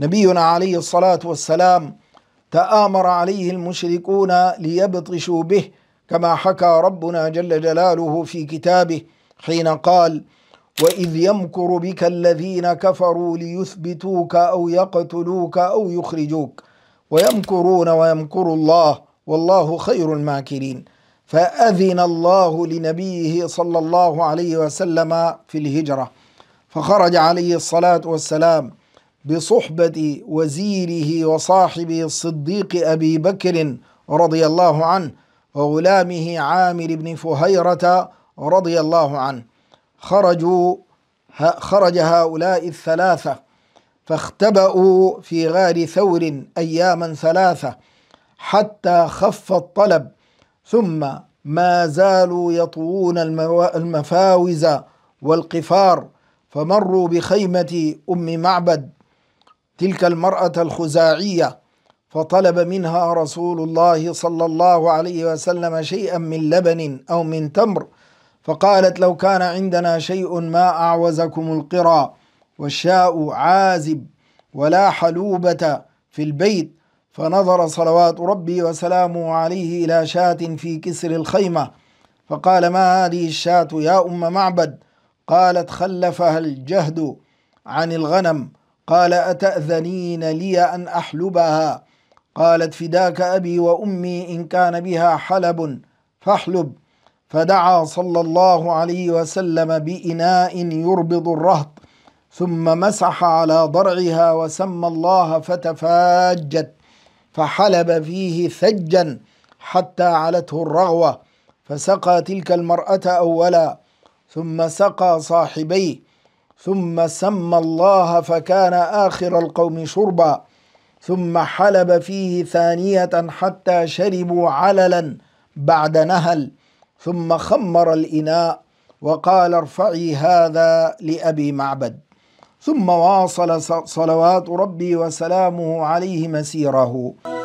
نبينا عليه الصلاة والسلام تآمر عليه المشركون ليبطشوا به كما حكى ربنا جل جلاله في كتابه حين قال وإذ يمكر بك الذين كفروا ليثبتوك أو يقتلوك أو يخرجوك ويمكرون ويمكر الله والله خير الماكرين فأذن الله لنبيه صلى الله عليه وسلم في الهجرة فخرج عليه الصلاة والسلام بصحبة وزيره وصاحبه الصديق أبي بكر رضي الله عنه وغلامه عامر بن فهيرة رضي الله عنه خرجوا خرج هؤلاء الثلاثة فاختبأوا في غار ثور أياما ثلاثة حتى خف الطلب ثم ما زالوا يطوون المفاوز والقفار فمروا بخيمة أم معبد تلك المرأة الخزاعية فطلب منها رسول الله صلى الله عليه وسلم شيئا من لبن أو من تمر فقالت لو كان عندنا شيء ما أعوزكم القرى والشاء عازب ولا حلوبة في البيت فنظر صلوات ربي وسلامه عليه إلى شاة في كسر الخيمة فقال ما هذه الشاة يا أم معبد قالت خلفها الجهد عن الغنم قال أتأذنين لي أن أحلبها قالت فداك أبي وأمي إن كان بها حلب فاحلب فدعا صلى الله عليه وسلم بإناء يربض الرهط ثم مسح على ضرعها وسمى الله فتفاجت فحلب فيه ثجا حتى علته الرغوة فسقى تلك المرأة أولا ثم سقى صاحبيه ثم سمى الله فكان آخر القوم شربا ثم حلب فيه ثانية حتى شربوا عللا بعد نهل ثم خمر الإناء وقال ارفعي هذا لأبي معبد ثم واصل صلوات ربي وسلامه عليه مسيره